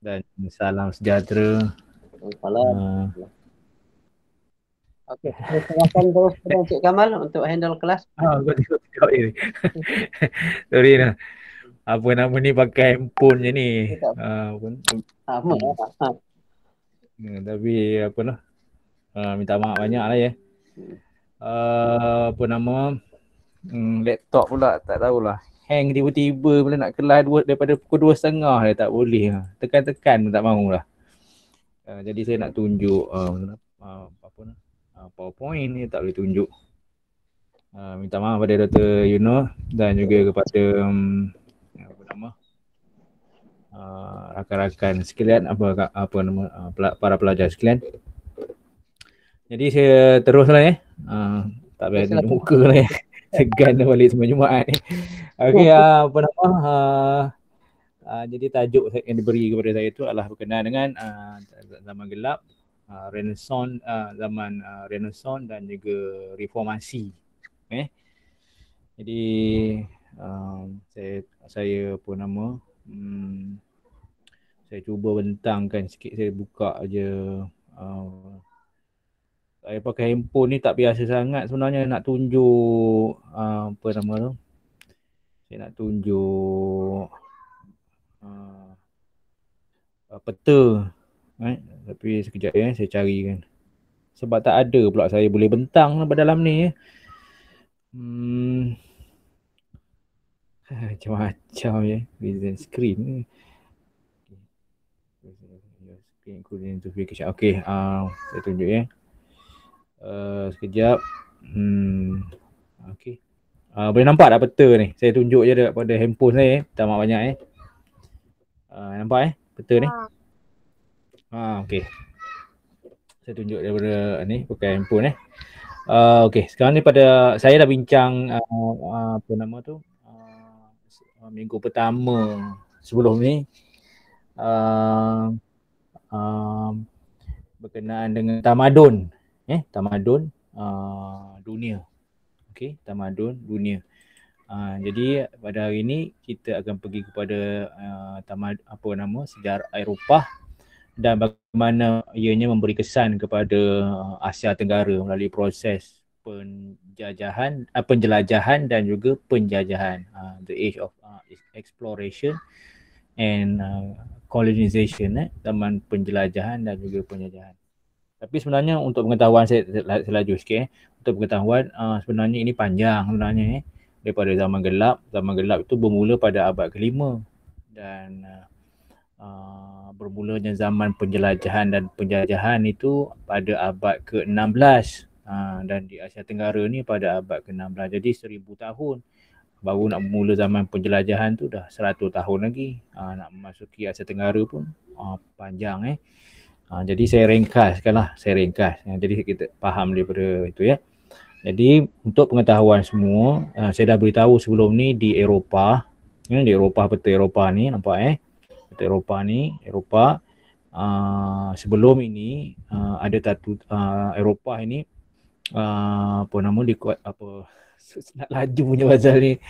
dan salam sejahtera. Salam. Uh. Okey, silakan terus kepada Encik Kamal untuk handle kelas. Ha, aku tengok tiktok ni. Sorry lah. Apa nama ni pakai handphone je ni. Ah, lah. Ha, pun. Ha, apa? Ha. tapi apa lah. Uh, minta maaf banyak lah ya. Uh, apa nama? Hmm, laptop pula tak tahulah hang tiba-tiba bila nak kelas dua, daripada pukul dua setengah dia tak boleh lah. Tekan-tekan tak mahu lah. Uh, ah, jadi saya nak tunjuk uh, uh, apa pun uh, powerpoint ni tak boleh tunjuk. Uh, minta maaf kepada Dr. Yuno dan juga kepada um, apa nama uh, rakan-rakan sekalian apa apa nama uh, para pelajar sekalian. Jadi saya teruslah eh. Uh, tak payah tunjuk muka lah, lah eh. eh segan balik semua Jumaat ni. Okey, uh, apa nama? Uh, uh, jadi tajuk yang diberi kepada saya tu adalah berkenaan dengan uh, zaman gelap, uh, renaissance, uh, zaman uh, renaissance dan juga reformasi. Okay. Eh? Jadi um, saya, saya apa nama? Hmm, saya cuba bentangkan sikit, saya buka je uh, saya pakai handphone ni tak biasa sangat sebenarnya nak tunjuk uh, apa nama tu saya nak tunjuk uh, uh, peta eh? tapi sekejap ya eh, saya cari kan sebab tak ada pula saya boleh bentang lah dalam ni eh. hmm. macam-macam ya design screen ni Okay, uh, saya tunjuk ya. Eh. Eh, sekejap. Hmm. Okey. Uh, boleh nampak tak peta ni? Saya tunjuk je dekat pada handphone saya. Eh. Tak mak banyak eh. Uh, nampak eh peta ni? Ha. Ah, okey. Saya tunjuk daripada ni pakai handphone eh. Uh, okey, sekarang ni pada saya dah bincang uh, uh, apa nama tu? Uh, minggu pertama sebelum ni uh, uh, berkenaan dengan tamadun eh tamadun uh, dunia okey tamadun dunia uh, jadi pada hari ini kita akan pergi kepada uh, tamad apa nama sejarah Eropah dan bagaimana ianya memberi kesan kepada uh, Asia Tenggara melalui proses penjajahan uh, penjelajahan dan juga penjajahan uh, the age of uh, exploration and uh, colonization eh zaman penjelajahan dan juga penjajahan tapi sebenarnya untuk pengetahuan saya selaju sikit eh. Untuk pengetahuan uh, sebenarnya ini panjang sebenarnya eh. Daripada zaman gelap, zaman gelap itu bermula pada abad kelima dan uh, bermulanya zaman penjelajahan dan penjajahan itu pada abad ke-16 uh, dan di Asia Tenggara ni pada abad ke-16 jadi seribu tahun baru nak mula zaman penjelajahan tu dah seratus tahun lagi uh, nak memasuki Asia Tenggara pun uh, panjang eh Ha, jadi saya lah, saya ringkas. Ha, jadi kita faham daripada itu ya. Jadi untuk pengetahuan semua, uh, saya dah beritahu sebelum ni di Eropah, ya, di Eropah peta Eropah ni nampak eh. Peta Eropah ni, Eropah uh, sebelum ini uh, ada tatu uh, Eropah ini uh, apa nama di apa nak laju punya bazar ni.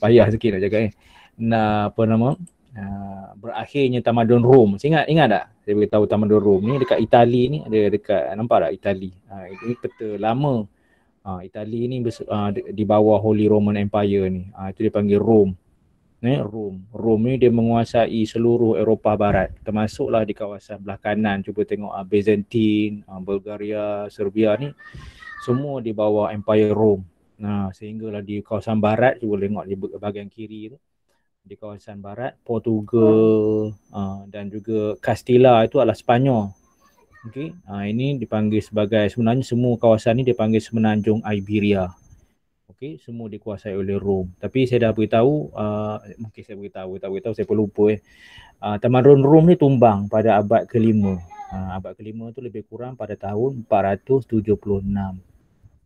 Payah sikit nak cakap eh. Nah, apa nama? Ah, berakhirnya tamadun Rom. Saya ingat ingat tak? Saya boleh tahu tamadun Rom ni dekat Itali ni ada dekat nampak tak Itali. Uh, ini peta lama. Uh, Itali ni uh, di bawah Holy Roman Empire ni. Uh, itu dia panggil Rom. Eh, Rom. Rom ni dia menguasai seluruh Eropah Barat. Termasuklah di kawasan belah kanan. Cuba tengok uh, Byzantine, uh, Bulgaria, Serbia ni. Semua di bawah Empire Rom. Nah, sehinggalah di kawasan barat cuba tengok di bahagian kiri tu di kawasan barat Portugal uh, dan juga Castilla itu adalah Sepanyol okey uh, ini dipanggil sebagai sebenarnya semua kawasan ini dipanggil semenanjung Iberia okey semua dikuasai oleh Rom tapi saya dah beritahu uh, mungkin saya beritahu tak beritahu saya lupa eh uh, tamadun Rom ni tumbang pada abad kelima uh, abad kelima tu lebih kurang pada tahun 476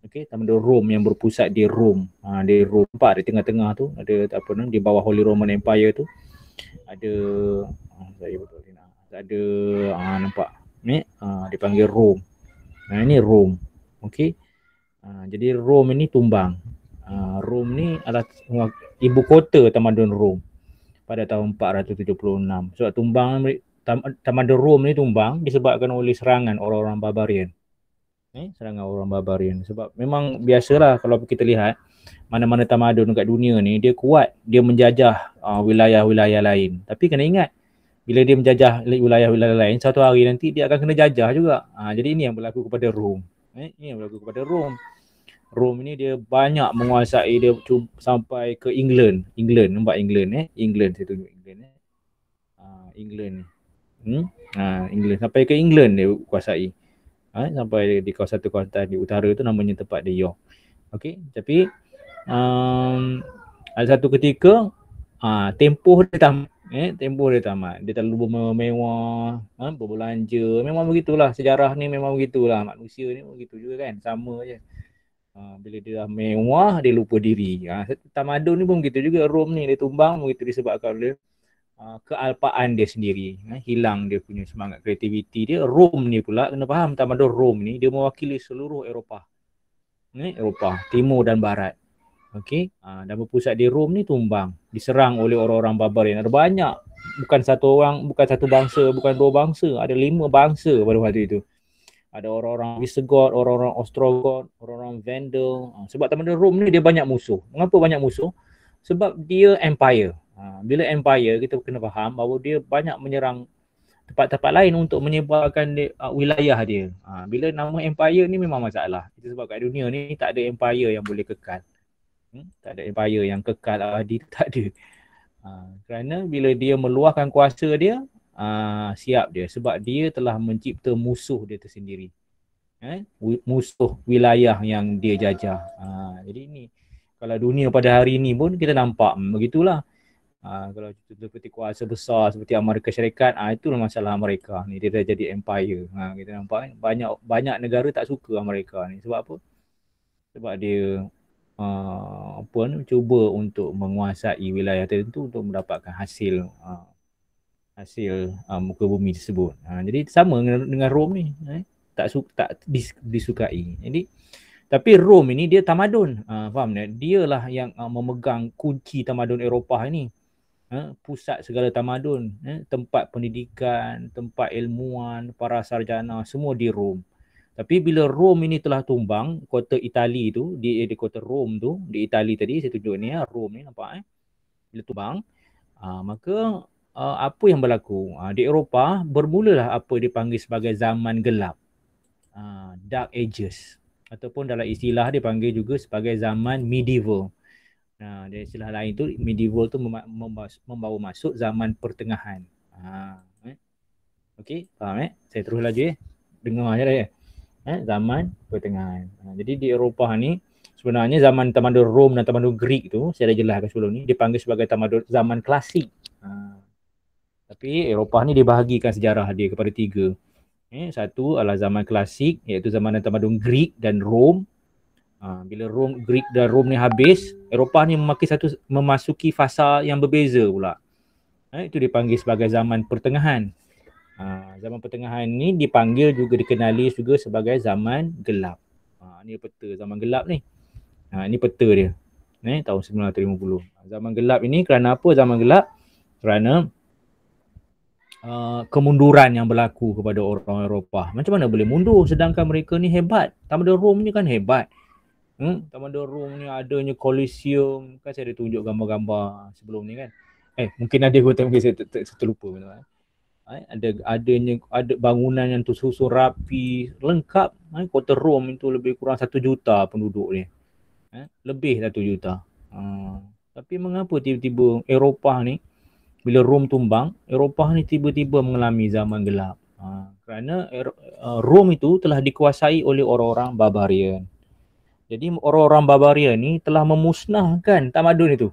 okey nama dia Rome yang berpusat di Rome ha di Rome nampak di tengah-tengah tu ada apa nama di bawah Holy Roman Empire tu ada ha, saya betul ni ada ha, nampak ni ha, dipanggil Rome nah ini Rome okey ha, jadi Rome ni tumbang ha, Rome ni adalah ibu kota tamadun Rome pada tahun 476 So tumbang tamadun Rome ni tumbang disebabkan oleh serangan orang-orang barbarian eh, serangan orang barbarian sebab memang biasalah kalau kita lihat mana-mana tamadun dekat dunia ni dia kuat dia menjajah uh, wilayah-wilayah lain tapi kena ingat bila dia menjajah wilayah-wilayah lain satu hari nanti dia akan kena jajah juga uh, jadi ini yang berlaku kepada Rom eh, ini yang berlaku kepada Rom Rom ini dia banyak menguasai dia sampai ke England England nampak England eh England saya tunjuk England eh uh, England hmm? uh, England sampai ke England dia kuasai ha, sampai di kawasan tu Kuantan di utara tu namanya tempat dia Yong. Okey, tapi um, ada satu ketika ha, tempoh dia tamat. Eh, tempoh dia tamat. Dia terlalu bermewah, ha, berbelanja. Memang begitulah sejarah ni memang begitulah. Manusia ni begitu juga kan. Sama je. Ha, bila dia dah mewah, dia lupa diri. Ha, tamadun ni pun begitu juga. Rom ni dia tumbang begitu disebabkan oleh Ah, kealpaan dia sendiri eh, hilang dia punya semangat kreativiti dia Rome ni pula kena faham tamadun Rome ni dia mewakili seluruh Eropah eh, Eropah timur dan barat okey uh, dan berpusat di Rome ni tumbang diserang oleh orang-orang barbarian ada banyak bukan satu orang bukan satu bangsa bukan dua bangsa ada lima bangsa pada waktu itu ada orang-orang Visegot, orang-orang Ostrogot, orang-orang Vandal. Ah, sebab teman Rome ni dia banyak musuh. Mengapa banyak musuh? Sebab dia empire. Ha, bila empire kita kena faham bahawa dia banyak menyerang tempat-tempat lain untuk menyebarkan di, uh, wilayah dia. Ha, bila nama empire ni memang masalah. Itu sebab kat dunia ni tak ada empire yang boleh kekal. Hmm? Tak ada empire yang kekal abadi tak ada. Ha, kerana bila dia meluahkan kuasa dia, uh, siap dia sebab dia telah mencipta musuh dia tersendiri. Eh? musuh wilayah yang dia jajah. Ha, jadi ni kalau dunia pada hari ni pun kita nampak hmm, begitulah. Hmm, Ah, kalau contoh seperti kuasa besar seperti Amerika Syarikat ah itulah masalah Amerika ni dia dah jadi empire ha kita nampak kan banyak banyak negara tak suka Amerika ni sebab apa sebab dia uh, apa ni cuba untuk menguasai wilayah tertentu untuk mendapatkan hasil uh, hasil uh, muka bumi tersebut ha jadi sama dengan, dengan Rom ni eh? tak su- tak dis- disukai jadi tapi Rom ini dia tamadun. Ha, faham tak? Dialah yang ha, memegang kunci tamadun Eropah ini eh, pusat segala tamadun, eh, tempat pendidikan, tempat ilmuan, para sarjana semua di Rom. Tapi bila Rom ini telah tumbang, kota Itali tu, di, eh, di kota Rom tu, di Itali tadi saya tunjuk ni ya, Rom ni nampak eh. Bila tumbang, uh, maka uh, apa yang berlaku? Uh, di Eropah bermulalah apa dipanggil sebagai zaman gelap. Uh, dark ages ataupun dalam istilah dipanggil juga sebagai zaman medieval. Uh, ha, dari istilah lain tu medieval tu membawa masuk zaman pertengahan. Ha. Eh? Okey, faham eh? Saya terus laju eh. Dengar aja dah ya. Eh, ha, zaman pertengahan. Uh, jadi di Eropah ni sebenarnya zaman tamadun Rom dan tamadun Greek tu saya dah jelaskan sebelum ni dipanggil sebagai tamadun zaman klasik. Uh, tapi Eropah ni dibahagikan sejarah dia kepada tiga. Eh, satu adalah zaman klasik iaitu zaman tamadun Greek dan Rom Ha, bila Rom Greek dan Rom ni habis, Eropah ni memakai satu memasuki fasa yang berbeza pula. Ha, itu dipanggil sebagai zaman pertengahan. Ha, zaman pertengahan ni dipanggil juga dikenali juga sebagai zaman gelap. Ha, ni peta zaman gelap ni. Ha, ni peta dia. Ni eh, tahun 1950. Ha, zaman gelap ini kerana apa zaman gelap? Kerana Uh, kemunduran yang berlaku kepada orang Eropah. Macam mana boleh mundur sedangkan mereka ni hebat. Tamadun Rom ni kan hebat. Hmm? Taman Dorong ni adanya Coliseum Kan saya ada tunjuk gambar-gambar sebelum ni kan Eh mungkin ada kot mungkin saya, ter, ter, saya terlupa benda eh. eh? Ada adanya ada bangunan yang tu tersusun rapi Lengkap eh? Kota Rom itu lebih kurang satu juta penduduk ni eh? Lebih satu juta hmm. Tapi mengapa tiba-tiba Eropah ni Bila Rom tumbang Eropah ni tiba-tiba mengalami zaman gelap ha, Kerana eh, Rom itu telah dikuasai oleh orang-orang Barbarian jadi orang-orang Barbaria ni telah memusnahkan tamadun itu.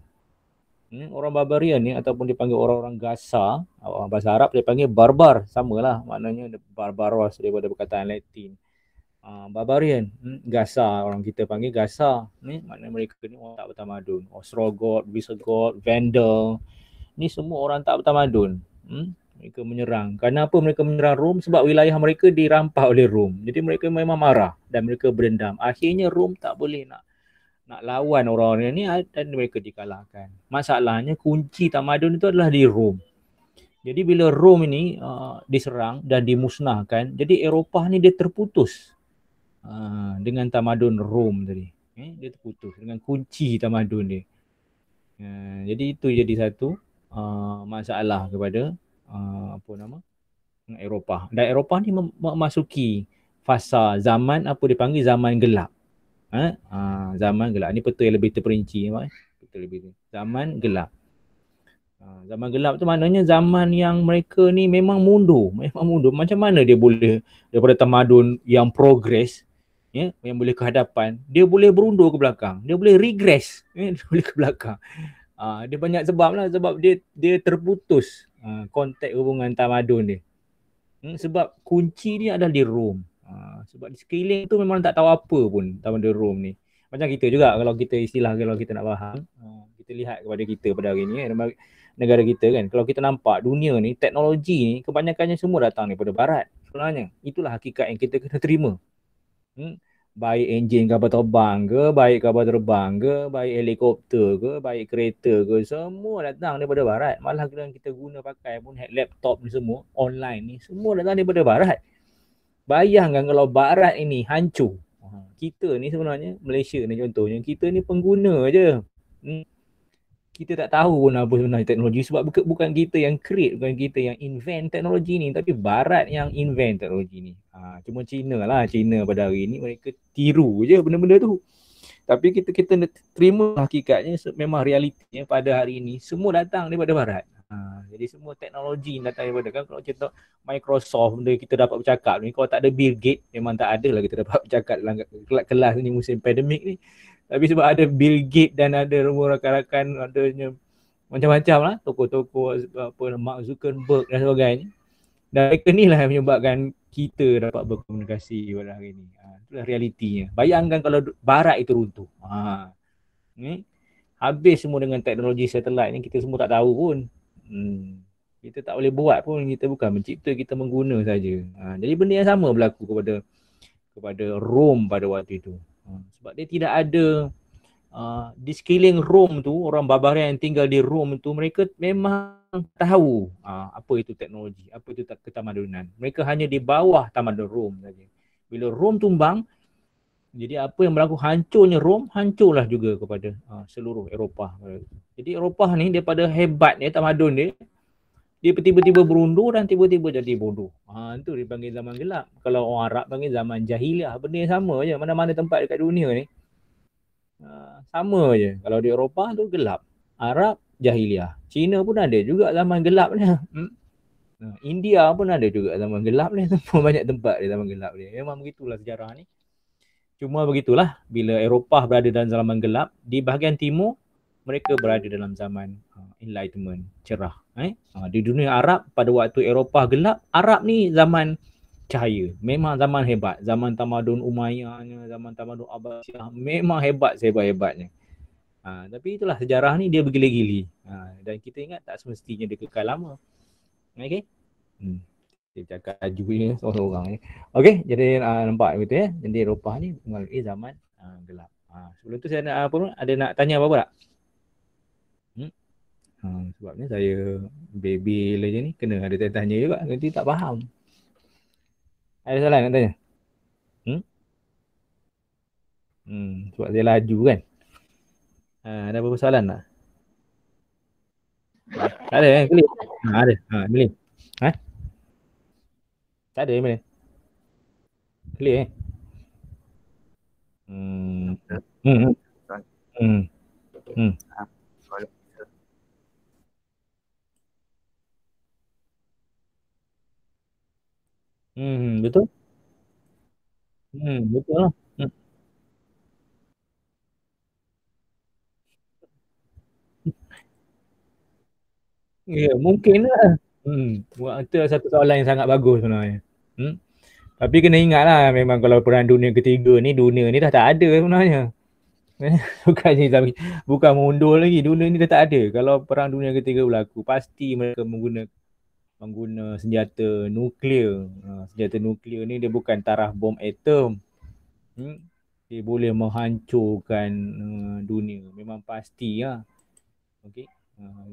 Hmm, orang Barbaria ni ataupun dipanggil orang-orang Gasa, orang bahasa Arab dia panggil barbar, samalah maknanya barbaros daripada perkataan Latin. Uh, Barbarian, hmm, Gasa, orang kita panggil Gasa ni maknanya mereka ni orang tak bertamadun. Ostrogoth, Visigoth, Vandal, ni semua orang tak bertamadun. Hmm, mereka menyerang. Kenapa mereka menyerang Rom? Sebab wilayah mereka dirampas oleh Rom. Jadi mereka memang marah dan mereka berendam. Akhirnya Rom tak boleh nak nak lawan orang-orang ini dan mereka dikalahkan. Masalahnya kunci tamadun itu adalah di Rom. Jadi bila Rom ini uh, diserang dan dimusnahkan, jadi Eropah ni dia terputus uh, dengan tamadun Rom tadi. Eh, dia terputus dengan kunci tamadun dia. Uh, jadi itu jadi satu uh, masalah kepada uh, apa nama Eropah. Dan Eropah ni memasuki fasa zaman apa dipanggil zaman gelap. Ha? Uh, zaman gelap. ini betul yang lebih terperinci. Betul ya, lebih Zaman gelap. Ah, zaman gelap tu maknanya zaman yang mereka ni memang mundur, memang mundur. Macam mana dia boleh daripada tamadun yang progres ya, yang boleh ke hadapan, dia boleh berundur ke belakang. Dia boleh regress, ya, dia boleh ke belakang. Ha, dia banyak sebab lah sebab dia dia terputus Ha, kontak hubungan tamadun dia. Hmm, sebab kunci ni adalah di Rome. Uh, ha, sebab di sekeliling tu memang tak tahu apa pun tamadun Rome ni. Macam kita juga kalau kita istilah kalau kita nak faham, uh, kita lihat kepada kita pada hari ni eh, negara kita kan. Kalau kita nampak dunia ni, teknologi ni kebanyakannya semua datang daripada barat sebenarnya. Itulah hakikat yang kita kena terima. Hmm? baik enjin kapal terbang ke, baik kapal terbang ke, baik helikopter ke, baik kereta ke, semua datang daripada barat. Malah kadang-kadang kita guna pakai pun laptop ni semua online ni, semua datang daripada barat. Bayangkan kalau barat ini hancur. Ha, kita ni sebenarnya Malaysia ni contohnya, kita ni pengguna je. Hmm kita tak tahu pun apa sebenarnya teknologi sebab bukan kita yang create, bukan kita yang invent teknologi ni tapi barat yang invent teknologi ni. Ha, cuma China lah, China pada hari ni mereka tiru je benda-benda tu. Tapi kita kita terima hakikatnya memang realitinya pada hari ini semua datang daripada barat. Ha, jadi semua teknologi datang daripada kan kalau contoh Microsoft benda kita dapat bercakap ni kalau tak ada Bill Gates memang tak ada lah kita dapat bercakap dalam kelas ni musim pandemik ni. Tapi sebab ada Bill Gates dan ada rumah rakan-rakan adanya macam-macam lah toko-toko apa Mark Zuckerberg dan sebagainya. Dan mereka ni lah yang menyebabkan kita dapat berkomunikasi pada hari ni. Ha, itulah realitinya. Bayangkan kalau barat itu runtuh. Ha. Ni habis semua dengan teknologi satelit ni kita semua tak tahu pun. Hmm. Kita tak boleh buat pun kita bukan mencipta kita mengguna saja. Ha, jadi benda yang sama berlaku kepada kepada Rome pada waktu itu. Ah, sebab dia tidak ada uh, di sekeliling Rome tu, orang Barbarian yang tinggal di Rome tu, mereka memang tahu uh, apa itu teknologi, apa itu ketamadunan. Mereka hanya di bawah tamadun Rome saja. Bila Rome tumbang, jadi apa yang berlaku hancurnya Rome, hancurlah juga kepada uh, seluruh Eropah. Jadi Eropah ni daripada hebatnya tamadun dia, dia tiba-tiba berundur dan tiba-tiba jadi bodoh. Ha, itu dia panggil zaman gelap. Kalau orang Arab panggil zaman jahiliah. Benda yang sama je. Mana-mana tempat dekat dunia ni. Ha, sama je. Kalau di Eropah tu gelap. Arab, jahiliah. Cina pun ada juga zaman gelap ni. Hmm? Ha, India pun ada juga zaman gelap ni. Semua banyak tempat di zaman gelap ni. Memang begitulah sejarah ni. Cuma begitulah. Bila Eropah berada dalam zaman gelap, di bahagian timur mereka berada dalam zaman uh, enlightenment cerah eh uh, di dunia Arab pada waktu Eropah gelap Arab ni zaman cahaya memang zaman hebat zaman tamadun umayyahnya zaman tamadun abbasiyah memang hebat sehebat-hebatnya uh, tapi itulah sejarah ni dia bergila-gili uh, dan kita ingat tak semestinya dia kekal lama okey hmm dia cakap laju ni seorang-seorang ni. Okey, jadi uh, nampak begitu ya. Jadi Eropah ni melalui zaman uh, gelap. Uh, sebelum tu saya nak apa pun ada nak tanya apa-apa tak? Lah? Ha, hmm. ni saya baby le je ni kena ada tanya-tanya juga nanti tak faham. Ada soalan nak tanya? Hmm? Hmm, sebab dia laju kan. Ha, ada apa-apa soalan tak? Tak ada kan? Boleh. Ha, ada. Ha, boleh. Ha? Tak ada Emily. Clear eh? Hmm. hmm. Hmm. Hmm. Hmm. Hmm, betul. Hmm, betul lah. Hmm. Ya, yeah, mungkin lah. Hmm, itu lah satu soalan yang sangat bagus sebenarnya. Hmm. Tapi kena ingat lah memang kalau perang dunia ketiga ni, dunia ni dah tak ada sebenarnya. Eh, bukan ni, tapi bukan mundur lagi. Dunia ni dah tak ada. Kalau perang dunia ketiga berlaku, pasti mereka menggunakan pengguna senjata nuklear. Ha, senjata nuklear ni dia bukan taraf bom atom. Hmm? Dia boleh menghancurkan ha, dunia. Memang pasti lah. Ha. Okay.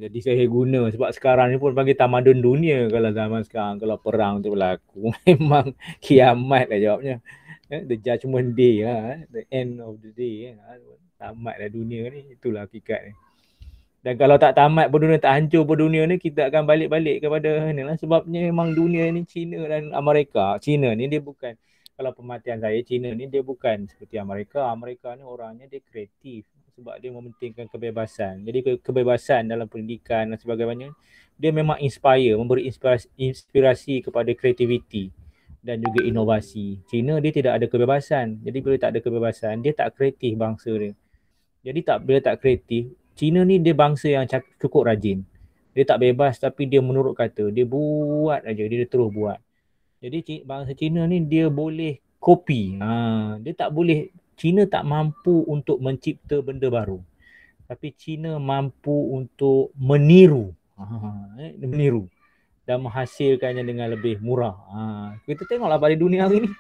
Jadi saya guna sebab sekarang ni pun panggil tamadun dunia kalau zaman sekarang. Kalau perang tu berlaku memang kiamat lah jawabnya. The Judgment day lah. The end of the day. lah dunia ni. Itulah hakikat ni. Dan kalau tak tamat pun dunia, tak hancur pun dunia ni, kita akan balik-balik kepada ni lah. Sebabnya memang dunia ni China dan Amerika. China ni dia bukan, kalau pematian saya, China ni dia bukan seperti Amerika. Amerika ni orangnya dia kreatif sebab dia mementingkan kebebasan. Jadi kebebasan dalam pendidikan dan sebagainya, dia memang inspire, memberi inspirasi, inspirasi kepada kreativiti dan juga inovasi. China dia tidak ada kebebasan. Jadi bila tak ada kebebasan, dia tak kreatif bangsa dia. Jadi tak bila tak kreatif, Cina ni dia bangsa yang cukup rajin. Dia tak bebas tapi dia menurut kata. Dia buat aja dia terus buat. Jadi bangsa Cina ni dia boleh copy. Ha, dia tak boleh, Cina tak mampu untuk mencipta benda baru. Tapi Cina mampu untuk meniru. Ha, eh, meniru. Dan menghasilkannya dengan lebih murah. Ha, kita tengoklah pada dunia hari ni.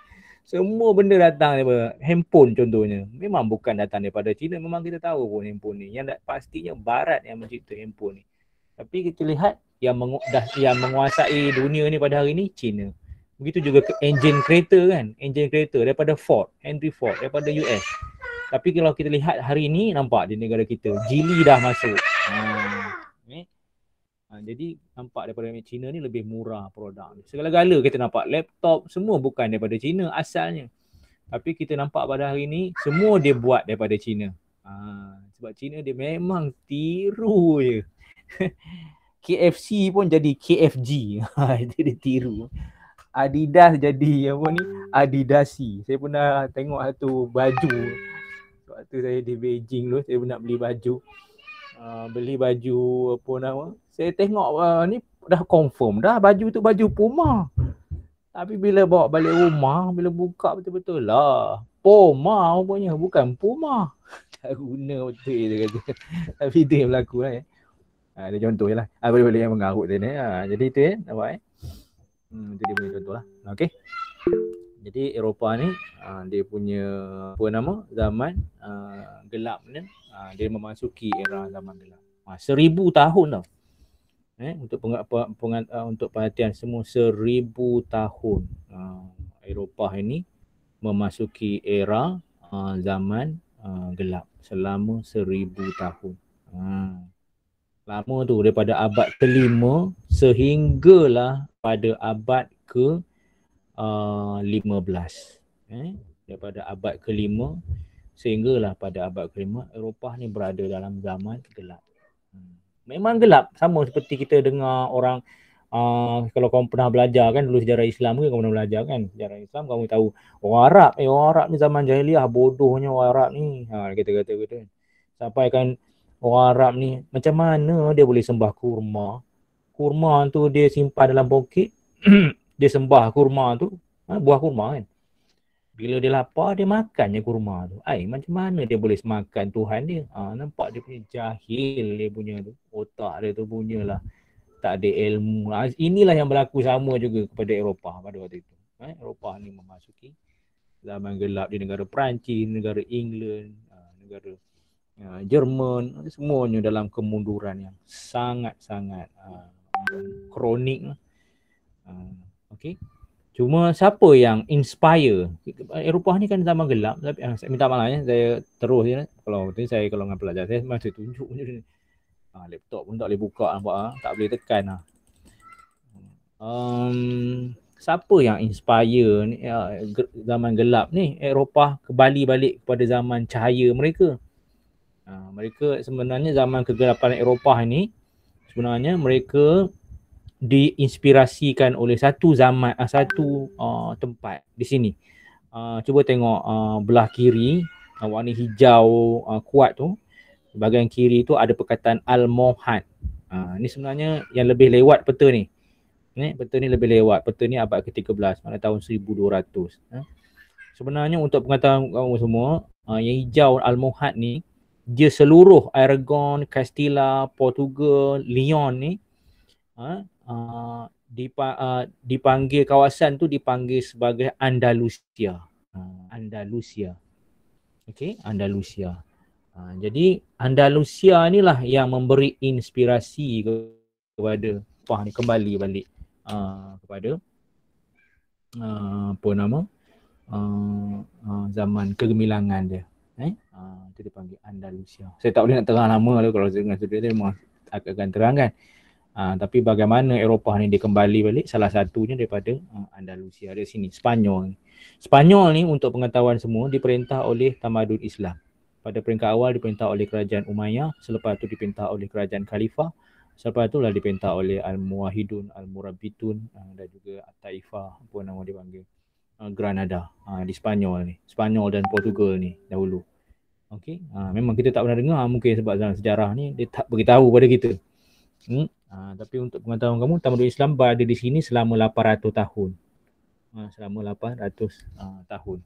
Semua benda datang daripada handphone contohnya. Memang bukan datang daripada China. Memang kita tahu pun handphone ni. Yang pastinya barat yang mencipta handphone ni. Tapi kita lihat yang, mengu- dah, yang menguasai dunia ni pada hari ni China. Begitu juga ke engine kereta kan. Engine kereta daripada Ford. Henry Ford daripada US. Tapi kalau kita lihat hari ni nampak di negara kita. Gili dah masuk. Hmm. Ha, jadi nampak daripada China ni lebih murah produk. Segala-gala kita nampak laptop semua bukan daripada China asalnya. Tapi kita nampak pada hari ni semua dia buat daripada China. Ha, sebab China dia memang tiru je. KFC pun jadi KFG. Ha, dia tiru. Adidas jadi apa ni? Adidasi. Saya pun dah tengok satu baju. Waktu saya di Beijing tu saya pun nak beli baju. Ah, beli baju apa nama. Saya tengok uh, ni dah confirm dah baju tu baju Puma. Tapi bila bawa balik rumah, bila buka betul-betul lah. Puma rupanya bukan Puma. Tak guna betul dia kata. Tapi itu yang berlaku lah eh. Ha, ah, ada contoh je lah. Ha, boleh-boleh yang mengarut tadi eh. Ha, jadi itu eh. Nampak eh. Hmm, itu dia punya contoh lah. Okay. Jadi Eropah ni uh, dia punya apa nama zaman uh, gelap ni Ha, dia memasuki era zaman gelap. Ha, seribu tahun tau. Eh, untuk peng, peng, peng, uh, untuk perhatian semua seribu tahun uh, Eropah ini memasuki era uh, zaman uh, gelap selama seribu tahun. Ha. Lama tu daripada abad kelima sehinggalah pada abad ke uh, lima uh, belas. Eh, daripada abad kelima sehinggalah pada abad kelima Eropah ni berada dalam zaman gelap. Hmm. Memang gelap sama seperti kita dengar orang uh, kalau kamu pernah belajar kan dulu sejarah Islam ke kamu pernah belajar kan sejarah Islam kamu tahu orang oh, Arab eh Arab ni zaman jahiliah bodohnya orang oh, Arab ni ha kita kata kata sampai kan orang Arab ni macam mana dia boleh sembah kurma kurma tu dia simpan dalam poket dia sembah kurma tu ha, buah kurma kan bila dia lapar, dia makan je kurma tu. Ay, macam mana dia boleh makan Tuhan dia? Ha, nampak dia punya jahil dia punya tu. Otak dia tu punya lah. Tak ada ilmu. Ha, inilah yang berlaku sama juga kepada Eropah pada waktu itu. Ha, Eropah ni memasuki zaman gelap di negara Perancis, negara England, ha, negara ha, Jerman. Semuanya dalam kemunduran yang sangat-sangat kronik. Lah. okay. Cuma siapa yang inspire Eropah eh, ni kan zaman gelap tapi eh, saya minta maaf ya saya terus ya kalau tu saya kalau dengan pelajar saya masih tunjuk je ni. Ah, laptop pun tak boleh buka nampak ah tak boleh tekan ah. Um, siapa yang inspire ni uh, zaman gelap ni Eropah kembali balik kepada zaman cahaya mereka. Uh, mereka sebenarnya zaman kegelapan Eropah ni sebenarnya mereka diinspirasikan oleh satu zaman ah, satu uh, tempat di sini. Uh, cuba tengok uh, belah kiri uh, warna hijau uh, kuat tu. Bahagian kiri tu ada perkataan al-muhad. Uh, ni sebenarnya yang lebih lewat peta ni. Ni peta ni lebih lewat. Peta ni abad ke-13, pada tahun 1200. Uh. Ha? Sebenarnya untuk pengetahuan kamu semua, uh, yang hijau al-muhad ni dia seluruh Aragon, Castilla, Portugal, Leon ni uh, Ah, ah, dipanggil kawasan tu dipanggil sebagai Andalusia. Uh, Andalusia. Okey, Andalusia. Uh, jadi Andalusia inilah yang memberi inspirasi kepada Fah ni kembali balik uh, kepada uh, apa nama uh, uh, zaman kegemilangan dia. Eh? Uh, itu dipanggil Andalusia. Saya tak boleh nak terang lama lah kalau saya dengan saudara dia memang akan terangkan. Uh, Uh, tapi bagaimana Eropah ni dia kembali balik salah satunya daripada uh, Andalusia dari sini Spanyol ni. Spanyol ni untuk pengetahuan semua diperintah oleh tamadun Islam. Pada peringkat awal diperintah oleh kerajaan Umayyah, selepas itu diperintah oleh kerajaan Khalifah, selepas lah diperintah oleh Al-Muwahidun, Al-Murabitun uh, ha, dan juga Taifah pun nama dia panggil uh, Granada uh, di Spanyol ni. Spanyol dan Portugal ni dahulu. Okay, uh, memang kita tak pernah dengar mungkin sebab dalam sejarah ni dia tak beritahu pada kita. Hmm? Uh, tapi untuk pengetahuan kamu, tamadun Islam berada di sini selama 800 tahun. Uh, selama 800 uh, ha, tahun.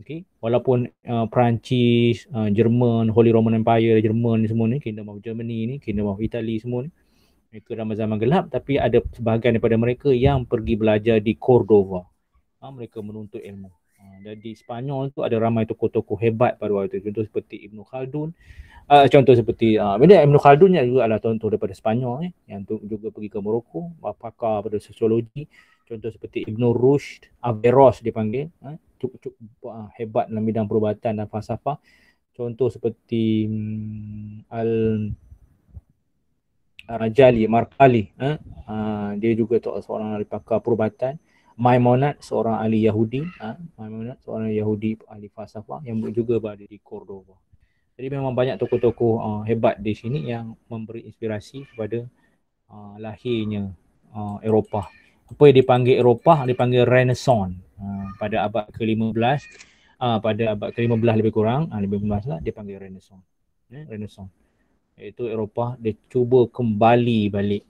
Okay. Walaupun uh, Perancis, uh, Jerman, Holy Roman Empire, Jerman ni semua ni, Kingdom of Germany ni, Kingdom of Italy semua ni, mereka dalam zaman gelap tapi ada sebahagian daripada mereka yang pergi belajar di Cordova. Ha, mereka menuntut ilmu. Ha, dan Spanyol tu ada ramai tokoh-tokoh hebat pada waktu itu. Contoh seperti Ibn Khaldun, Uh, contoh seperti uh, ah, bila Ibn Khaldun juga adalah contoh daripada Sepanyol eh, yang tu juga pergi ke Morocco, pakar pada sosiologi. Contoh seperti Ibn Rushd, Averroes dipanggil, eh, ah, cukup, cukup uh, hebat dalam bidang perubatan dan falsafah. Contoh seperti um, Al Rajali, Markali, eh, uh, dia juga tu seorang ahli pakar perubatan. Maimonat seorang ahli Yahudi, eh, Maimonat seorang Yahudi ahli falsafah yang juga berada di Cordova. Jadi memang banyak tokoh-tokoh uh, hebat di sini yang memberi inspirasi kepada uh, lahirnya uh, Eropah. Apa yang dipanggil Eropah dipanggil Renaissance uh, pada abad ke-15 uh, pada abad ke-15 lebih kurang uh, lebih 15 lah dipanggil Renaissance. Yeah. Renaissance. Iaitu Eropah dia cuba kembali balik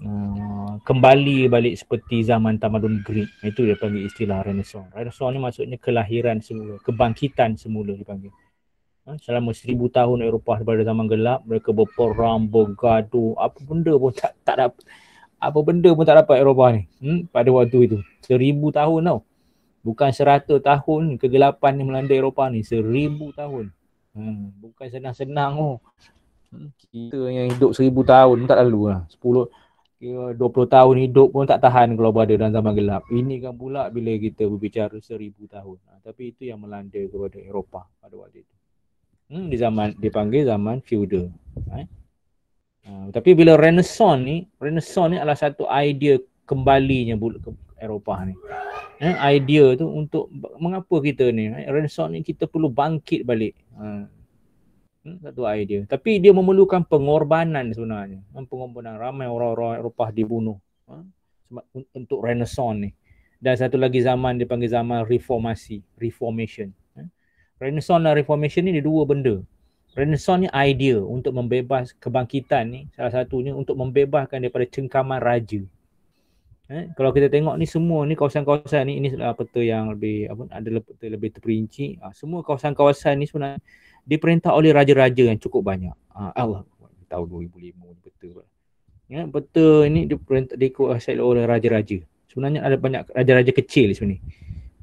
uh, kembali balik seperti zaman tamadun Greek. Itu dia panggil istilah Renaissance. Renaissance ni maksudnya kelahiran semula, kebangkitan semula dipanggil. Ha, selama seribu tahun Eropah daripada zaman gelap mereka berperang bergaduh apa benda pun tak tak dapat apa benda pun tak dapat Eropah ni hmm? pada waktu itu seribu tahun tau bukan seratus tahun kegelapan ni melanda Eropah ni seribu tahun hmm. bukan senang-senang oh. Hmm, kita yang hidup seribu tahun tak lalu lah sepuluh Ya, 20 tahun hidup pun tak tahan kalau berada dalam zaman gelap. Ini kan pula bila kita berbicara seribu tahun. Ha, tapi itu yang melanda kepada Eropah pada waktu itu hmm, di zaman dipanggil zaman feudal right? uh, tapi bila renaissance ni renaissance ni adalah satu idea kembalinya bulu ke Eropah ni eh, idea tu untuk mengapa kita ni right? renaissance ni kita perlu bangkit balik uh, hmm, satu idea tapi dia memerlukan pengorbanan sebenarnya kan, pengorbanan ramai orang-orang Eropah dibunuh uh, untuk renaissance ni dan satu lagi zaman dipanggil zaman reformasi reformation Renaissance dan Reformation ni dia dua benda. Renaissance ni idea untuk membebas kebangkitan ni salah satunya untuk membebaskan daripada cengkaman raja. Eh, kalau kita tengok ni semua ni kawasan-kawasan ni ini apa tu yang lebih apa ada lebih, lebih terperinci ha, semua kawasan-kawasan ni sebenarnya diperintah oleh raja-raja yang cukup banyak ha, Allah tahun 2005 betul ya betul ini diperintah dikuasai oleh raja-raja sebenarnya ada banyak raja-raja kecil sebenarnya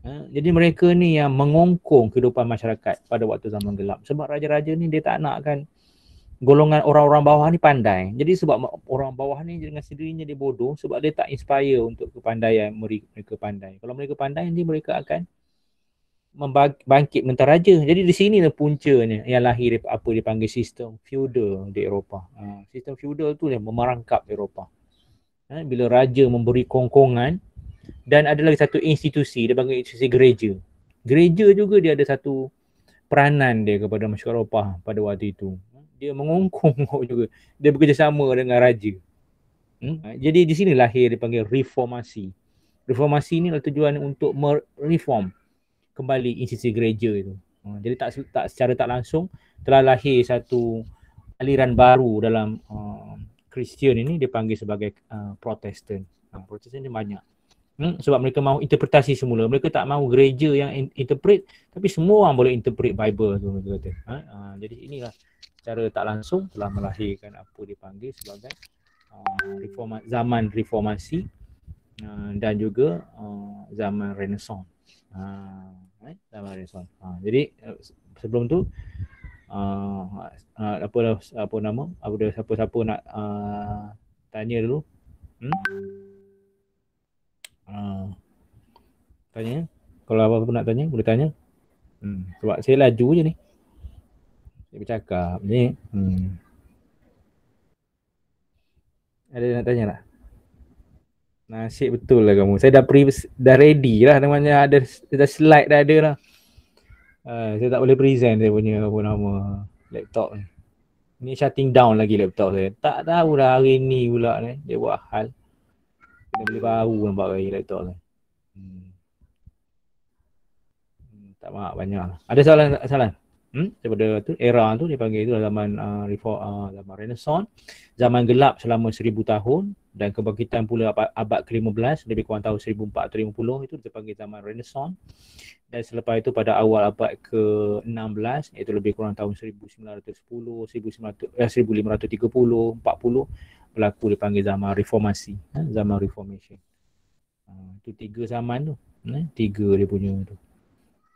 Ha? Jadi mereka ni yang mengongkong kehidupan masyarakat pada waktu zaman gelap. Sebab raja-raja ni dia tak nak kan golongan orang-orang bawah ni pandai. Jadi sebab orang bawah ni dengan sendirinya dia bodoh sebab dia tak inspire untuk kepandaian mereka pandai. Kalau mereka pandai nanti mereka akan membangkit mentah raja. Jadi di sini lah puncanya yang lahir apa dipanggil sistem feudal di Eropah. Ha, sistem feudal tu yang memerangkap Eropah. Ha, bila raja memberi kongkongan, dan ada lagi satu institusi dia panggil institusi gereja. Gereja juga dia ada satu peranan dia kepada masyarakat Eropah pada waktu itu. Dia mengungkung juga. Dia bekerjasama dengan raja. Hmm? Jadi di sini lahir dia panggil reformasi. Reformasi ni adalah tujuan untuk mereform kembali institusi gereja itu. Ha, jadi tak, tak secara tak langsung telah lahir satu aliran baru dalam uh, Kristian uh, ini dipanggil sebagai uh, Protestan. Protestan ni banyak hmm? sebab mereka mahu interpretasi semula mereka tak mahu gereja yang in- interpret tapi semua orang boleh interpret bible tu ha? ha jadi inilah cara tak langsung telah melahirkan apa dipanggil sebagai ha, reforma- zaman reformasi ha, dan juga ha, zaman renaissance ha right? zaman renaissance ha jadi eh, sebelum tu Uh, uh, apa apa nama apa siapa-siapa nak uh, tanya dulu hmm? Ha. Tanya Kalau apa-apa nak tanya boleh tanya hmm. Sebab saya laju je ni Saya bercakap ni hmm. Ada nak tanya tak? Nasib betul lah kamu. Saya dah pre dah ready lah namanya ada dah slide dah ada lah. Uh, saya tak boleh present saya punya apa nama laptop ni. Ni shutting down lagi laptop saya. Tak tahu dah hari ni pula ni dia buat hal. Kita beli baru nampak kain laptop ni. Hmm. hmm. Tak maaf banyak. Ada salah, salah. Hmm? Daripada tu era tu dia panggil itu zaman uh, reform uh, zaman renaissance, zaman gelap selama seribu tahun dan kebangkitan pula abad ke-15 lebih kurang tahun 1450 itu dipanggil zaman renaissance dan selepas itu pada awal abad ke-16 iaitu lebih kurang tahun 1910 1900 eh, 1530 40 berlaku dia panggil zaman reformasi eh, zaman reformation uh, tu tiga zaman tu eh, tiga dia punya tu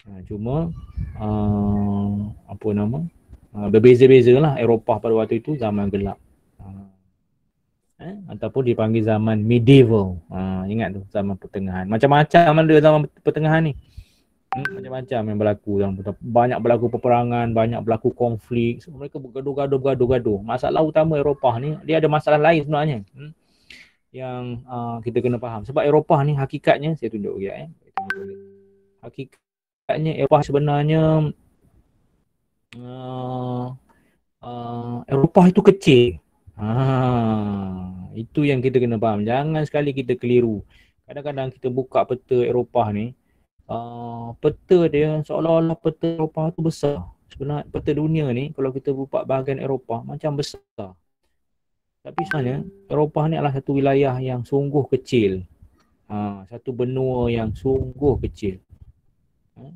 uh, cuma uh, apa nama uh, berbeza-beza lah Eropah pada waktu itu zaman gelap uh, eh, ataupun dipanggil zaman medieval uh, ingat tu zaman pertengahan macam-macam zaman dia zaman pertengahan ni Hmm. macam-macam yang berlaku banyak berlaku peperangan banyak berlaku konflik so, mereka bergaduh-gaduh bergaduh-gaduh masalah utama Eropah ni dia ada masalah lain sebenarnya hmm? yang uh, kita kena faham sebab Eropah ni hakikatnya saya tunjuk ya. eh hakikatnya Eropah sebenarnya uh, uh, Eropah itu kecil ha, itu yang kita kena faham jangan sekali kita keliru kadang-kadang kita buka peta Eropah ni Ah, peta dia seolah-olah peta Eropah tu besar. Sebenarnya peta dunia ni kalau kita buka bahagian Eropah macam besar. Tapi sebenarnya Eropah ni adalah satu wilayah yang sungguh kecil. Uh, satu benua yang sungguh kecil. Uh,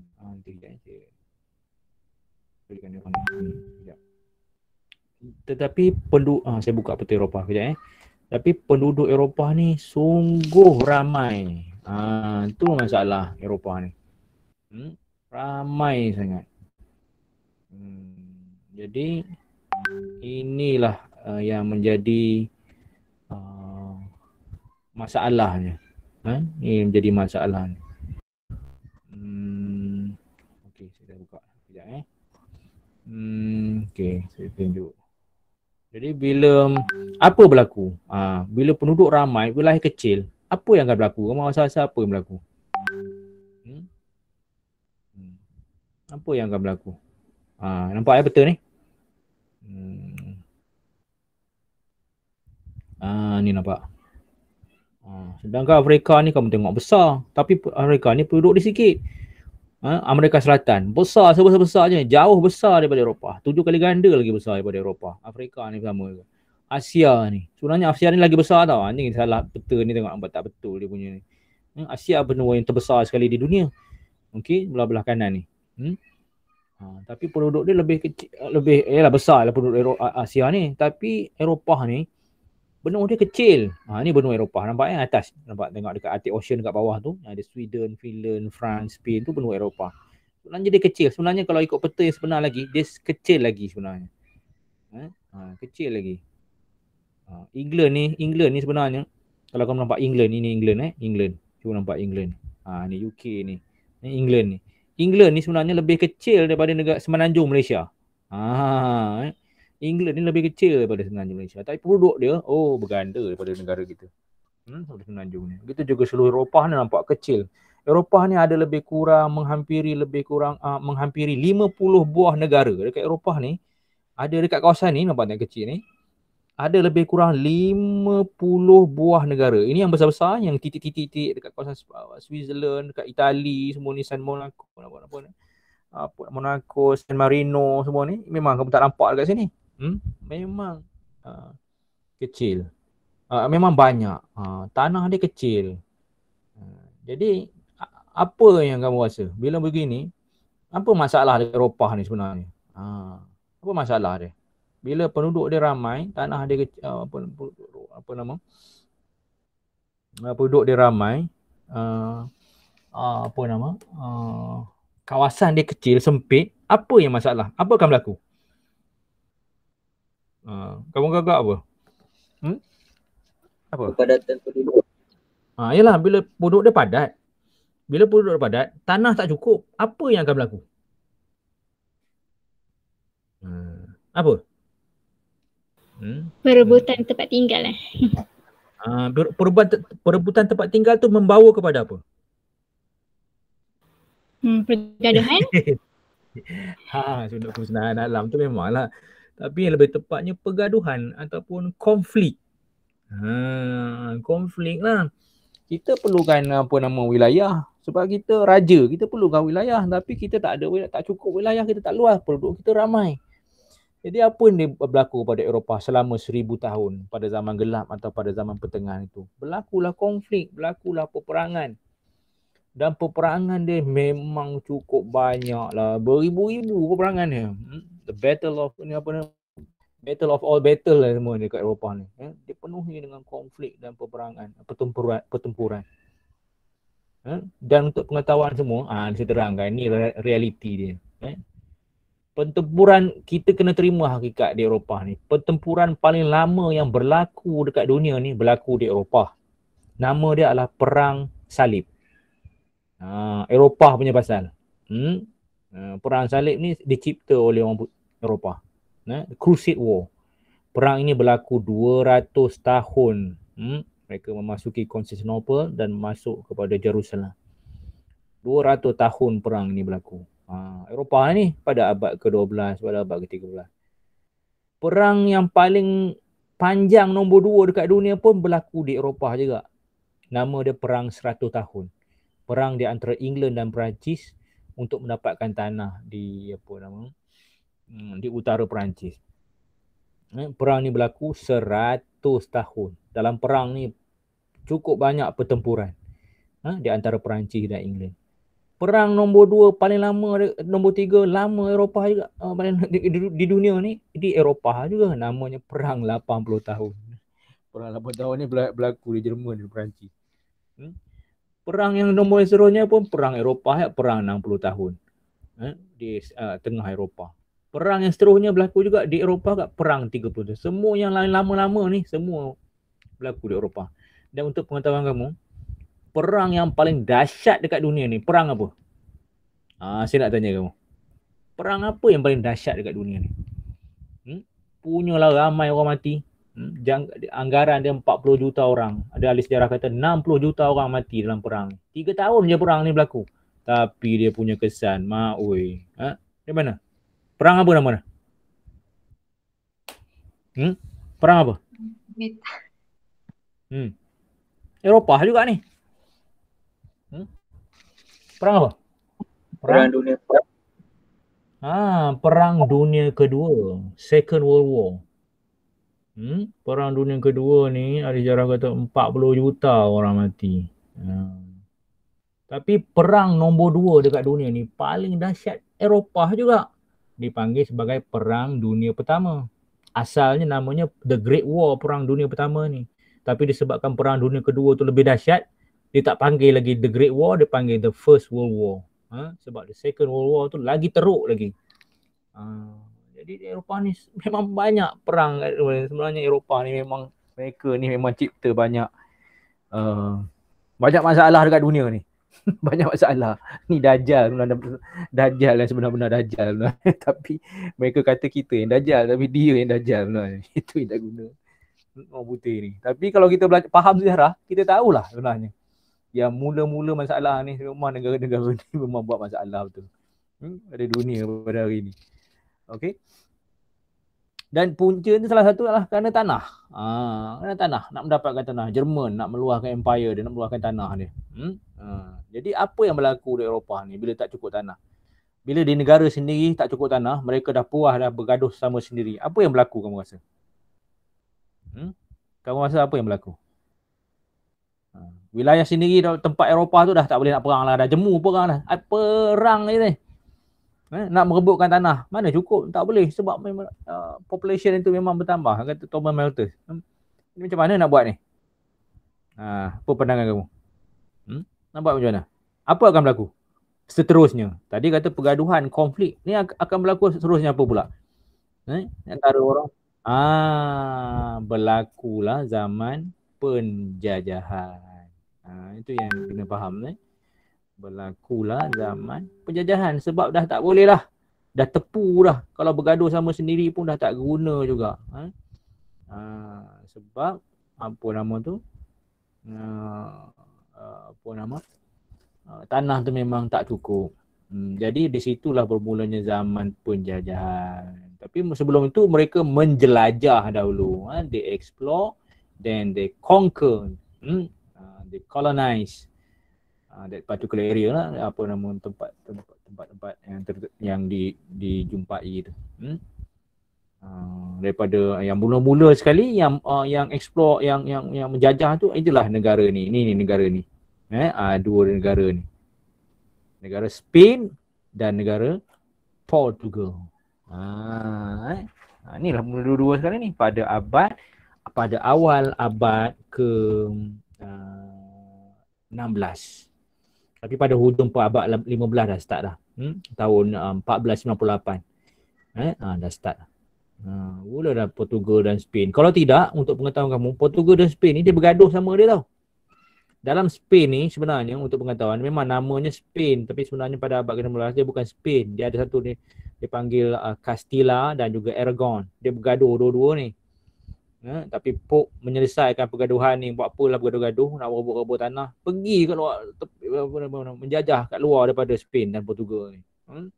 Tetapi penduduk, uh, saya buka peta Eropah kejap eh. Tapi penduduk Eropah ni sungguh ramai. Ah, itu ha, masalah Eropah ni. Hmm? Ramai sangat. Hmm. Jadi inilah uh, yang menjadi uh, masalahnya. Ha? Ini menjadi masalah. Hmm. Okey, saya dah buka. Sekejap eh. Hmm. Okey, saya tunjuk. Jadi bila apa berlaku? Ha, bila penduduk ramai, wilayah kecil, apa yang akan berlaku? Kamu rasa-rasa apa yang berlaku? Hmm? hmm? Apa yang akan berlaku? Ha, nampak ya betul ni? Hmm. Ah, ha, ni nampak. Ha, sedangkan Afrika ni kamu tengok besar. Tapi Afrika ni penduduk dia sikit. Ha, Amerika Selatan. Besar, sebesar-besarnya. Jauh besar daripada Eropah. Tujuh kali ganda lagi besar daripada Eropah. Afrika ni sama juga. Asia ni. Sebenarnya Asia ni lagi besar tau. Anjing salah peta ni tengok nampak tak betul dia punya ni. Hmm? Asia benua yang terbesar sekali di dunia. Okey, belah-belah kanan ni. Hmm? Ha, tapi penduduk dia lebih kecil, lebih, ialah besar lah penduduk Ero- Asia ni. Tapi Eropah ni, benua dia kecil. Ha, ni benua Eropah. Nampak kan eh? atas? Nampak tengok dekat Arctic Ocean dekat bawah tu. Ada Sweden, Finland, France, Spain tu benua Eropah. Sebenarnya dia kecil. Sebenarnya kalau ikut peta yang sebenar lagi, dia kecil lagi sebenarnya. Ha? Ha, kecil lagi. Uh, England ni, England ni sebenarnya kalau kamu nampak England ini England eh, England. Cuba nampak England. Ha ni UK ni. Ni England ni. England ni sebenarnya lebih kecil daripada negara semenanjung Malaysia. Ha eh. England ni lebih kecil daripada semenanjung Malaysia. Tapi penduduk dia oh berganda daripada negara kita. Hmm, semenanjung ni. Kita juga seluruh Eropah ni nampak kecil. Eropah ni ada lebih kurang menghampiri lebih kurang uh, menghampiri 50 buah negara dekat Eropah ni. Ada dekat kawasan ni nampak tak kecil ni ada lebih kurang 50 buah negara. Ini yang besar-besar yang titik titik dekat kawasan Switzerland, dekat Itali, semua ni San Monaco, apa apa ni. Apa Monaco, San Marino semua ni memang kamu tak nampak dekat sini. Hmm? Memang uh, kecil. Uh, memang banyak. Uh, tanah dia kecil. Uh, jadi apa yang kamu rasa bila begini? Apa masalah dekat Eropah ni sebenarnya? Uh, apa masalah dia? bila penduduk dia ramai tanah dia kecil, eh, apa, apa nama eh, penduduk dia ramai uh, apa nama uh, kawasan dia kecil sempit apa yang masalah apa akan berlaku uh, kamu gagak apa hmm? apa kepadatan penduduk ah uh, iyalah bila penduduk dia padat bila penduduk dia padat tanah tak cukup apa yang akan berlaku hmm. apa Hmm? Perebutan hmm. tempat tinggal eh. Uh, ah, perubahan te- perebutan tempat tinggal tu membawa kepada apa? Hmm, pergaduhan? ha, sudut kemusnahan alam tu memanglah. Tapi yang lebih tepatnya pergaduhan ataupun konflik. Ha, konflik lah. Kita perlukan apa nama wilayah. Sebab kita raja, kita perlukan wilayah. Tapi kita tak ada wilayah, tak cukup wilayah, kita tak luas. Perlu kita ramai. Jadi apa yang berlaku pada Eropah selama seribu tahun pada zaman gelap atau pada zaman pertengahan itu? Berlakulah konflik, berlakulah peperangan. Dan peperangan dia memang cukup banyak lah. Beribu-ribu peperangan dia. Hmm? The battle of ni apa ni? Battle of all battle lah semua dekat Eropah ni. Eh? Dia penuhi dengan konflik dan peperangan, pertempuran. pertempuran. Eh? Dan untuk pengetahuan semua, ah, saya terangkan, ini realiti dia. Eh? pertempuran kita kena terima hakikat di Eropah ni. Pertempuran paling lama yang berlaku dekat dunia ni berlaku di Eropah. Nama dia adalah Perang Salib. Ha, Eropah punya pasal. Hmm? Ha, perang Salib ni dicipta oleh orang Eropah. Ha, Crusade War. Perang ini berlaku 200 tahun. Hmm? Mereka memasuki Konstantinopel dan masuk kepada Jerusalem. 200 tahun perang ini berlaku. Ha, Eropah ni pada abad ke-12, pada abad ke-13. Perang yang paling panjang nombor dua dekat dunia pun berlaku di Eropah juga. Nama dia Perang Seratus Tahun. Perang di antara England dan Perancis untuk mendapatkan tanah di apa nama hmm, di utara Perancis. Eh, perang ni berlaku seratus tahun. Dalam perang ni cukup banyak pertempuran eh, di antara Perancis dan England perang nombor dua paling lama nombor tiga lama Eropah juga ah, paling uh, di, di, di dunia ni di Eropah juga namanya perang 80 tahun perang 80 tahun ni berlaku di Jerman dan Perancis hmm? perang yang nombor seronya pun perang Eropah ya perang 60 tahun eh? di uh, tengah Eropah Perang yang seterusnya berlaku juga di Eropah kat perang 30 tahun. Semua yang lain lama-lama ni semua berlaku di Eropah. Dan untuk pengetahuan kamu, perang yang paling dahsyat dekat dunia ni perang apa? Ah, saya nak tanya kamu. Perang apa yang paling dahsyat dekat dunia ni? Hmm? Punyalah ramai orang mati. Hmm? Jang, anggaran dia 40 juta orang. Ada ahli sejarah kata 60 juta orang mati dalam perang. Tiga tahun je perang ni berlaku. Tapi dia punya kesan. Mak, Ha? Di mana? Perang apa nama Hmm? Perang apa? Hmm. Eropah juga ni. Perang apa? Perang, perang Dunia Ah, Perang Dunia Kedua, Second World War. Hmm? Perang Dunia Kedua ni ada jarak kata 40 juta orang mati. Hmm. Tapi perang nombor dua dekat dunia ni paling dahsyat Eropah juga. Dipanggil sebagai Perang Dunia Pertama. Asalnya namanya The Great War Perang Dunia Pertama ni. Tapi disebabkan Perang Dunia Kedua tu lebih dahsyat, dia tak panggil lagi the great war dia panggil the first world war ha? sebab the second world war tu lagi teruk lagi uh, jadi Eropah ni memang banyak perang sebenarnya Eropah ni memang mereka ni memang cipta banyak uh, banyak masalah dekat dunia ni banyak masalah ni dajal dajal yang sebenar-benar dajal tapi mereka kata kita yang dajal tapi dia yang dajal itu yang tak guna orang putih ni tapi kalau kita belajar faham sejarah kita tahulah sebenarnya yang mula-mula masalah ni rumah negara-negara ni memang buat masalah betul. Hmm? Ada dunia pada hari ni. Okay. Dan punca ni salah satu adalah kerana tanah. Ha, kerana tanah. Nak mendapatkan tanah. Jerman nak meluahkan empire dia. Nak meluahkan tanah dia. Hmm? Ha. Jadi apa yang berlaku di Eropah ni bila tak cukup tanah? Bila di negara sendiri tak cukup tanah, mereka dah puas dah bergaduh sama sendiri. Apa yang berlaku kamu rasa? Hmm? Kamu rasa apa yang berlaku? Ha. Wilayah sendiri tempat Eropah tu dah tak boleh nak perang lah. Dah jemu perang lah. Perang ni. Eh, nak merebutkan tanah. Mana cukup? Tak boleh. Sebab uh, population itu memang bertambah. Kata Thomas Malthus. Hmm? Ini macam mana nak buat ni? Ha, apa pandangan kamu? Hmm? Nak buat macam mana? Apa akan berlaku? Seterusnya. Tadi kata pergaduhan, konflik. Ni akan berlaku seterusnya apa pula? Eh, antara orang. Ah, berlakulah zaman penjajahan. Ha, itu yang kena faham eh. Berlakulah zaman penjajahan sebab dah tak boleh lah. Dah tepu lah. Kalau bergaduh sama sendiri pun dah tak guna juga. Ha? Ha, sebab apa nama tu? Ha, apa nama? Ha, tanah tu memang tak cukup. Hmm, jadi di situlah bermulanya zaman penjajahan. Tapi sebelum itu mereka menjelajah dahulu. Ha? They explore then they conquer hmm? uh, they colonize uh, that particular area lah apa nama tempat tempat tempat, tempat yang ter, yang di dijumpai itu hmm? uh, daripada yang mula-mula sekali yang uh, yang explore yang yang yang menjajah tu itulah negara ni ini ni negara ni eh uh, dua negara ni negara Spain dan negara Portugal. Ah, eh. ah inilah mula-mula sekali ni pada abad pada awal abad ke uh, 16 tapi pada hujung pada abad 15 dah start dah hmm? tahun um, uh, 1498 eh uh, dah start uh, dah Portugal dan Spain kalau tidak untuk pengetahuan kamu Portugal dan Spain ni dia bergaduh sama dia tau dalam Spain ni sebenarnya untuk pengetahuan memang namanya Spain tapi sebenarnya pada abad ke-16 dia bukan Spain dia ada satu ni dipanggil uh, Castilla dan juga Aragon dia bergaduh dua-dua ni Ya, tapi Pok menyelesaikan pergaduhan ni buat apalah bergaduh-gaduh nak rebut-rebut tanah pergi kat luar tepi, menjajah kat luar daripada Spain dan Portugal ni. Hmm?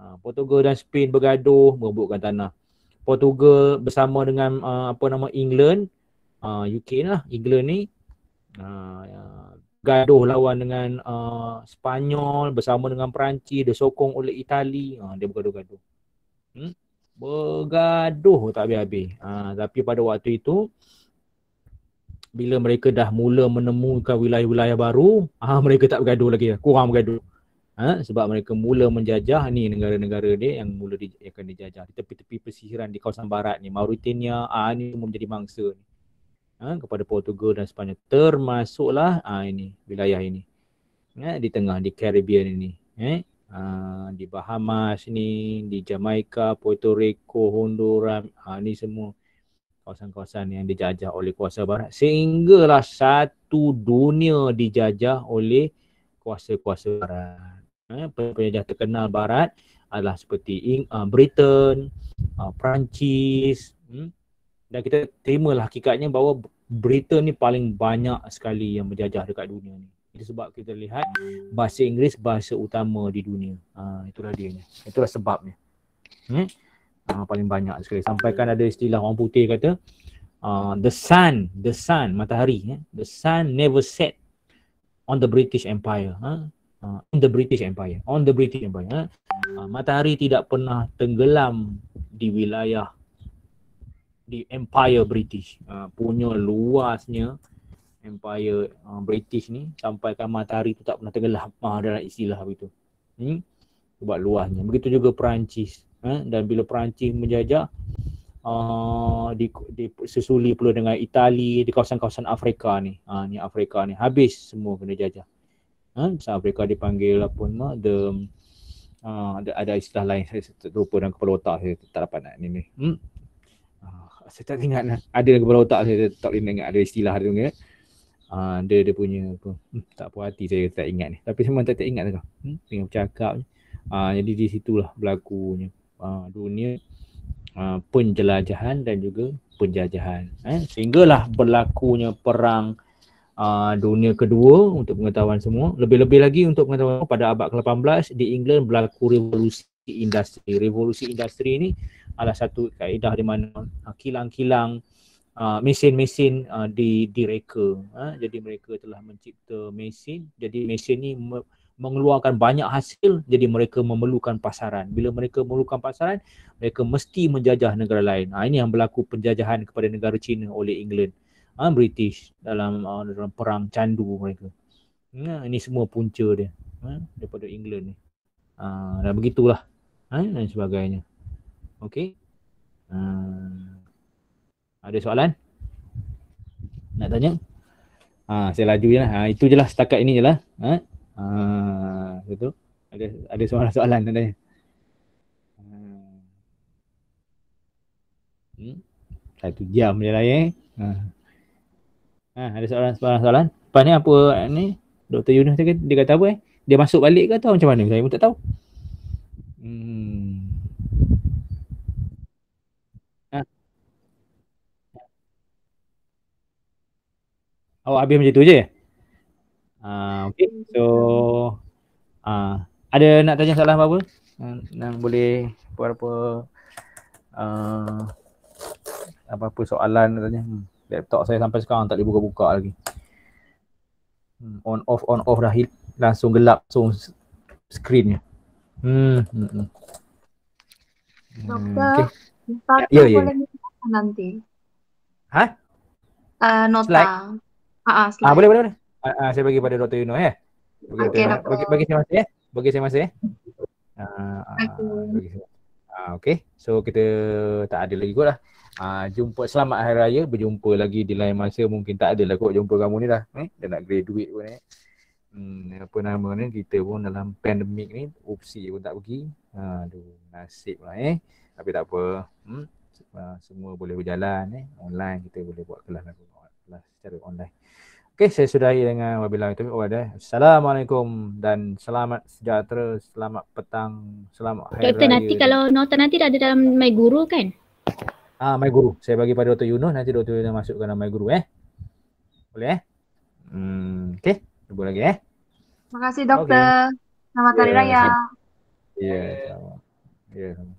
Ha, Portugal dan Spain bergaduh merebutkan tanah. Portugal bersama dengan uh, apa nama England uh, ha, UK lah England ni uh, gaduh lawan dengan uh, Spanyol bersama dengan Perancis disokong oleh Itali uh, dia bergaduh-gaduh. Hmm? bergaduh tak habis-habis. Ha, tapi pada waktu itu bila mereka dah mula menemukan wilayah-wilayah baru, ha, mereka tak bergaduh lagi, kurang bergaduh. Ha, sebab mereka mula menjajah ni negara-negara dia yang mula di, yang akan dijajah di tepi-tepi pesisiran di kawasan barat ni, Mauritania, ah ha, ni semua menjadi mangsa ni. Ha, kepada Portugal dan Sepanyol termasuklah ha, ini wilayah ini. Ha, di tengah di Caribbean ini. Eh? uh, di Bahamas ni, di Jamaica, Puerto Rico, Honduras, uh, ni semua kawasan-kawasan yang dijajah oleh kuasa barat sehinggalah satu dunia dijajah oleh kuasa-kuasa barat. Eh, penjajah terkenal barat adalah seperti Ing- uh, Britain, uh, Perancis hmm? dan kita terimalah hakikatnya bahawa Britain ni paling banyak sekali yang menjajah dekat dunia ni itu sebab kita lihat bahasa Inggeris bahasa utama di dunia. Ha, itulah dia. Itulah sebabnya. Hmm? Ha, paling banyak sekali. Sampaikan ada istilah orang putih kata uh, the sun, the sun, matahari. Eh? The sun never set on the British Empire. Ha? Uh, on the British Empire. On the British Empire. Eh? Uh, matahari tidak pernah tenggelam di wilayah di Empire British. Uh, punya luasnya empire uh, British ni sampai kan matahari tu tak pernah tenggelam uh, ah, dalam istilah begitu. Hmm? Sebab luasnya. Begitu juga Perancis. Eh? Dan bila Perancis menjajah uh, di, di, sesuli pula dengan Itali di kawasan-kawasan Afrika ni. Ha, uh, ni Afrika ni. Habis semua kena jajah. Ha? Uh, Afrika dipanggil apa nama? The Uh, ada, ada istilah lain saya terlupa dalam kepala otak saya tak dapat nak ni hmm? Uh, saya tak ingat lah. ada dalam kepala otak saya tak boleh ingat ada istilah ada ni uh, dia dia punya apa? Hmm, tak puas hati saya tak ingat ni. Tapi memang tak tak ingat tu. Lah hmm, tengok bercakap je. uh, ah, jadi di situlah berlakunya uh, dunia uh, penjelajahan dan juga penjajahan. Eh sehinggalah berlakunya perang uh, dunia kedua untuk pengetahuan semua. Lebih-lebih lagi untuk pengetahuan pada abad ke-18 di England berlaku revolusi industri. Revolusi industri ni adalah satu kaedah di mana uh, kilang-kilang Uh, mesin-mesin uh, di direka uh, jadi mereka telah mencipta mesin jadi mesin ini me- mengeluarkan banyak hasil jadi mereka memerlukan pasaran bila mereka memerlukan pasaran mereka mesti menjajah negara lain ha, ini yang berlaku penjajahan kepada negara China oleh England ha, British dalam uh, dalam perang candu mereka ha, ini semua punca dia ha, daripada England ni ha, dan begitulah ha, dan sebagainya okey ha. Ada soalan? Nak tanya? Ha, saya laju je lah. Ha, itu je lah setakat ini je lah. Ha? Ha, itu. Ada, ada soalan-soalan nak tanya? Ha. Hmm? jam je lah ya. Eh? Ha. ha. ada soalan-soalan? Lepas ni apa ni? Dr. Yunus dia kata, dia kata apa eh? Dia masuk balik ke atau macam mana? Saya pun tak tahu. Hmm. Awak habis macam tu je. Ah uh, okey. So ah uh, ada nak tanya soalan apa-apa? yang boleh apa-apa uh, apa-apa soalan nak tanya. Hmm. Laptop saya sampai sekarang tak boleh buka-buka lagi. Hmm. on off on off dah hit. langsung gelap langsung skrinnya. Hmm. Hmm, hmm. hmm. Doktor, okay. Ya, ya, ya. Boleh nanti. Ha? Uh, nota. Slide. Ah, ah, ah boleh boleh boleh. Ah, ah, saya bagi pada Dr. Yuno ya. Eh. Bagi, okay, bagi, bagi saya masa ya. Eh. Bagi saya masa ya. Eh. Ah, ah, ah, okay. So kita tak ada lagi kot lah. Ah, jumpa selamat hari raya. Berjumpa lagi di lain masa. Mungkin tak ada lagi kot jumpa kamu ni lah. Eh. Dah nak graduate pun eh. Hmm, apa nama ni kita pun dalam pandemik ni opsi pun tak pergi. aduh nasib lah eh. Tapi tak apa. Hmm. Uh, semua boleh berjalan eh. Online kita boleh buat kelas lah lah secara online. Okay, saya sudahi dengan wabillahi taufiq wal Assalamualaikum dan selamat sejahtera, selamat petang, selamat hari raya. Doktor nanti kalau nota nanti dah ada dalam my guru kan? Ah, my guru. Saya bagi pada Dr. Yunus nanti Dr. Yunus masukkan dalam my guru eh. Boleh eh? Hmm, okey. Cuba lagi eh. Terima kasih doktor. Okay. Selamat hari yeah, raya. Ya, yeah, sama. Ya, yeah, sama.